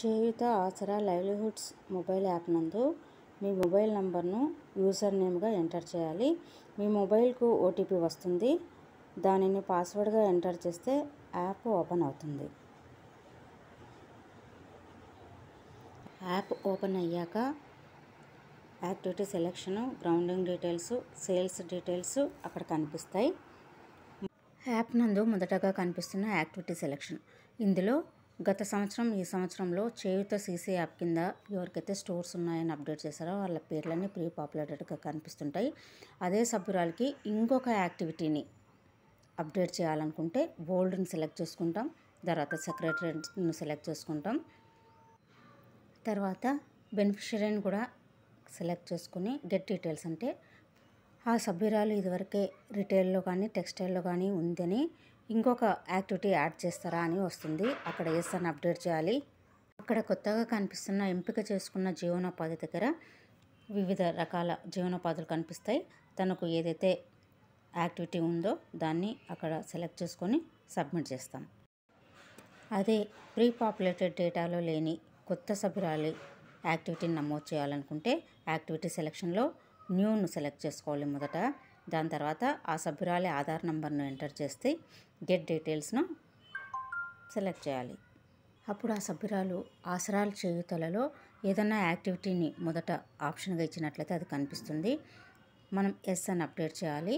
చేయుత Aasara livelihoods mobile app నందు మీ mobile నంబర్ను యూజర్ నేమ్గా ఎంటర్ చేయాలి మీ మొబైల్కు ఓటీపీ వస్తుంది దానిని పాస్వర్డ్గా ఎంటర్ చేస్తే యాప్ ఓపెన్ అవుతుంది యాప్ ఓపెన్ అయ్యాక activity selection grounding details sales details అక్కడ కనిపిస్తాయి యాప్ నందు మొదటగా కనిపిస్తున్న యాక్టివిటీ సెలెక్షన్ ఇందులో గత సంవత్సరం ఈ సంవత్సరంలో చేయుత సీసీ యాప్ కింద ఎవరికైతే స్టోర్స్ ఉన్నాయని అప్డేట్ చేశారో వాళ్ళ పేర్లన్నీ ప్రీ పాపులేటెడ్గా కనిపిస్తుంటాయి అదే సభ్యురాలకి ఇంకొక యాక్టివిటీని అప్డేట్ చేయాలనుకుంటే బోల్డ్ని సెలెక్ట్ చేసుకుంటాం తర్వాత సెక్రటరీని సెలెక్ట్ చేసుకుంటాం తర్వాత బెనిఫిషరీని కూడా సెలెక్ట్ చేసుకుని గెట్ డీటెయిల్స్ అంటే ఆ సభ్యురాలు ఇదివరకే రిటైల్లో కానీ టెక్స్టైల్లో కానీ ఉందని ఇంకొక యాక్టివిటీ యాడ్ చేస్తారా అని వస్తుంది అక్కడ ఎస్ అని అప్డేట్ చేయాలి అక్కడ కొత్తగా కనిపిస్తున్న ఎంపిక చేసుకున్న జీవనోపాధి దగ్గర వివిధ రకాల జీవనోపాధులు కనిపిస్తాయి తనకు ఏదైతే యాక్టివిటీ ఉందో దాన్ని అక్కడ సెలెక్ట్ చేసుకొని సబ్మిట్ చేస్తాం అదే ప్రీ పాపులేటెడ్ డేటాలో లేని కొత్త సభ్యురాలి యాక్టివిటీని నమోదు చేయాలనుకుంటే యాక్టివిటీ సెలెక్షన్లో న్యూను సెలెక్ట్ చేసుకోవాలి మొదట దాని తర్వాత ఆ సభ్యురాలి ఆధార్ నంబర్ను ఎంటర్ చేస్తే గెట్ డీటెయిల్స్ను సెలెక్ట్ చేయాలి అప్పుడు ఆ సభ్యురాలు ఆసరాల చేయుతలలో ఏదైనా యాక్టివిటీని మొదట ఆప్షన్గా ఇచ్చినట్లయితే అది కనిపిస్తుంది మనం ఎస్ అని అప్డేట్ చేయాలి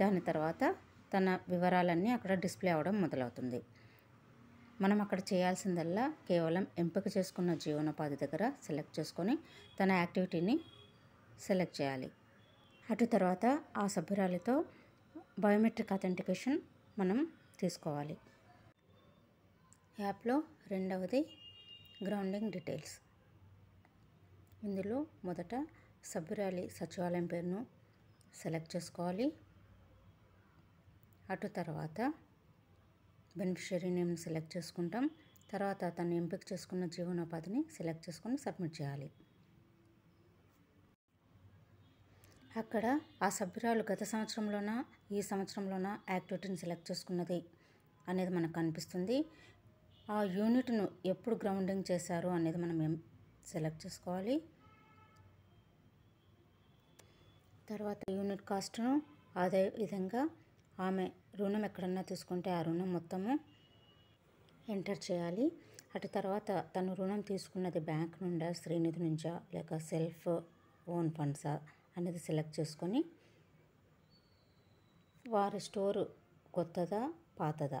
దాని తర్వాత తన వివరాలన్నీ అక్కడ డిస్ప్లే అవడం మొదలవుతుంది మనం అక్కడ చేయాల్సిందల్లా కేవలం ఎంపిక చేసుకున్న జీవనోపాధి దగ్గర సెలెక్ట్ చేసుకొని తన యాక్టివిటీని సెలెక్ట్ చేయాలి అటు తర్వాత ఆ సభ్యురాలితో బయోమెట్రిక్ అథెంటికేషన్ మనం తీసుకోవాలి యాప్లో రెండవది గ్రౌండింగ్ డీటెయిల్స్ ఇందులో మొదట సభ్యురాలి సచివాలయం పేరును సెలెక్ట్ చేసుకోవాలి అటు తర్వాత బెనిఫిషరీ నేమ్ని సెలెక్ట్ చేసుకుంటాం తర్వాత తను ఎంపిక చేసుకున్న జీవనోపాధిని సెలెక్ట్ చేసుకుని సబ్మిట్ చేయాలి అక్కడ ఆ సభ్యురాలు గత సంవత్సరంలోన ఈ సంవత్సరంలోన యాక్టివిటీని సెలెక్ట్ చేసుకున్నది అనేది మనకు కనిపిస్తుంది ఆ యూనిట్ను ఎప్పుడు గ్రౌండింగ్ చేశారు అనేది మనం ఏం సెలెక్ట్ చేసుకోవాలి తర్వాత యూనిట్ కాస్ట్ను అదే విధంగా ఆమె రుణం ఎక్కడన్నా తీసుకుంటే ఆ రుణం మొత్తము ఎంటర్ చేయాలి అటు తర్వాత తను రుణం తీసుకున్నది బ్యాంక్ నుండా శ్రీనిధి నుంచా లేక సెల్ఫ్ ఓన్ ఫండ్సా అనేది సెలెక్ట్ చేసుకొని వారి స్టోరు కొత్తదా పాతదా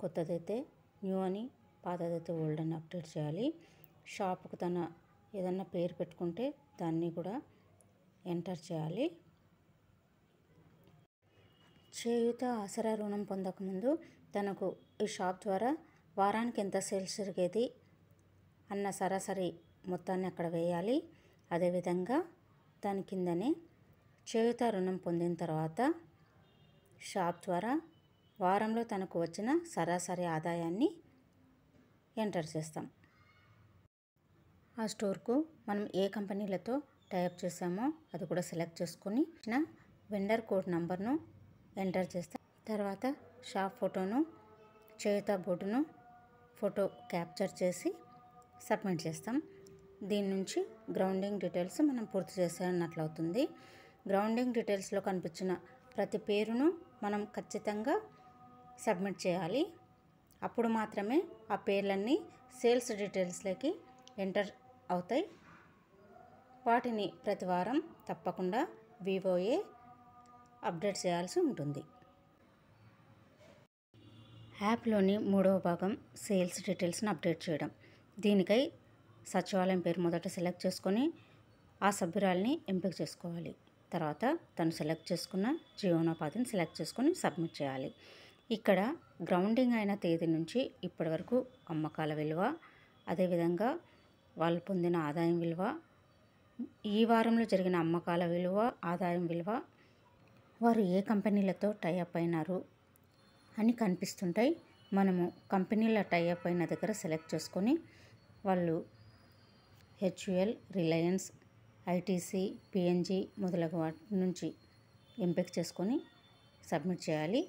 కొత్తదైతే న్యూ అని పాతదైతే ఓల్డ్ అని అప్డేట్ చేయాలి షాప్కు తన ఏదన్నా పేరు పెట్టుకుంటే దాన్ని కూడా ఎంటర్ చేయాలి చేయుత ఆసరా రుణం పొందకముందు తనకు ఈ షాప్ ద్వారా వారానికి ఎంత సేల్స్ జరిగేది అన్న సరాసరి మొత్తాన్ని అక్కడ వేయాలి అదేవిధంగా దాని కిందనే చేయుత రుణం పొందిన తర్వాత షాప్ ద్వారా వారంలో తనకు వచ్చిన సరాసరి ఆదాయాన్ని ఎంటర్ చేస్తాం ఆ స్టోర్కు మనం ఏ కంపెనీలతో టైప్ చేసామో అది కూడా సెలెక్ట్ చేసుకొని నా వెండర్ కోడ్ నంబర్ను ఎంటర్ చేస్తాం తర్వాత షాప్ ఫోటోను చేయుత బోర్డును ఫోటో క్యాప్చర్ చేసి సబ్మిట్ చేస్తాం దీని నుంచి గ్రౌండింగ్ డీటెయిల్స్ మనం పూర్తి చేసేయన్నట్లు అవుతుంది గ్రౌండింగ్ డీటెయిల్స్లో కనిపించిన ప్రతి పేరును మనం ఖచ్చితంగా సబ్మిట్ చేయాలి అప్పుడు మాత్రమే ఆ పేర్లన్నీ సేల్స్ డీటెయిల్స్లోకి ఎంటర్ అవుతాయి వాటిని ప్రతి వారం తప్పకుండా వివోఏ అప్డేట్ చేయాల్సి ఉంటుంది యాప్లోని మూడవ భాగం సేల్స్ డీటెయిల్స్ని అప్డేట్ చేయడం దీనికై సచివాలయం పేరు మొదట సెలెక్ట్ చేసుకొని ఆ సభ్యురాల్ని ఎంపిక చేసుకోవాలి తర్వాత తను సెలెక్ట్ చేసుకున్న జీవనోపాధిని సెలెక్ట్ చేసుకొని సబ్మిట్ చేయాలి ఇక్కడ గ్రౌండింగ్ అయిన తేదీ నుంచి ఇప్పటి వరకు అమ్మకాల విలువ అదేవిధంగా వాళ్ళు పొందిన ఆదాయం విలువ ఈ వారంలో జరిగిన అమ్మకాల విలువ ఆదాయం విలువ వారు ఏ కంపెనీలతో టైఅప్ అయినారు అని కనిపిస్తుంటాయి మనము కంపెనీల టైఅప్ అయిన దగ్గర సెలెక్ట్ చేసుకొని వాళ్ళు హెచ్యుఎల్ రిలయన్స్ ఐటీసీ పిఎన్జి మొదలగు వాటి నుంచి ఎంపిక చేసుకొని సబ్మిట్ చేయాలి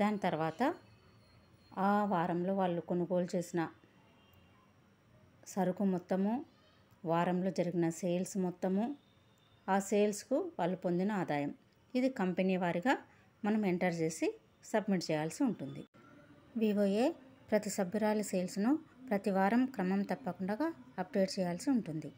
దాని తర్వాత ఆ వారంలో వాళ్ళు కొనుగోలు చేసిన సరుకు మొత్తము వారంలో జరిగిన సేల్స్ మొత్తము ఆ సేల్స్కు వాళ్ళు పొందిన ఆదాయం ఇది కంపెనీ వారిగా మనం ఎంటర్ చేసి సబ్మిట్ చేయాల్సి ఉంటుంది వివోఏ ప్రతి సభ్యురాలి సేల్స్ను ప్రతి వారం క్రమం తప్పకుండా అప్డేట్ చేయాల్సి ఉంటుంది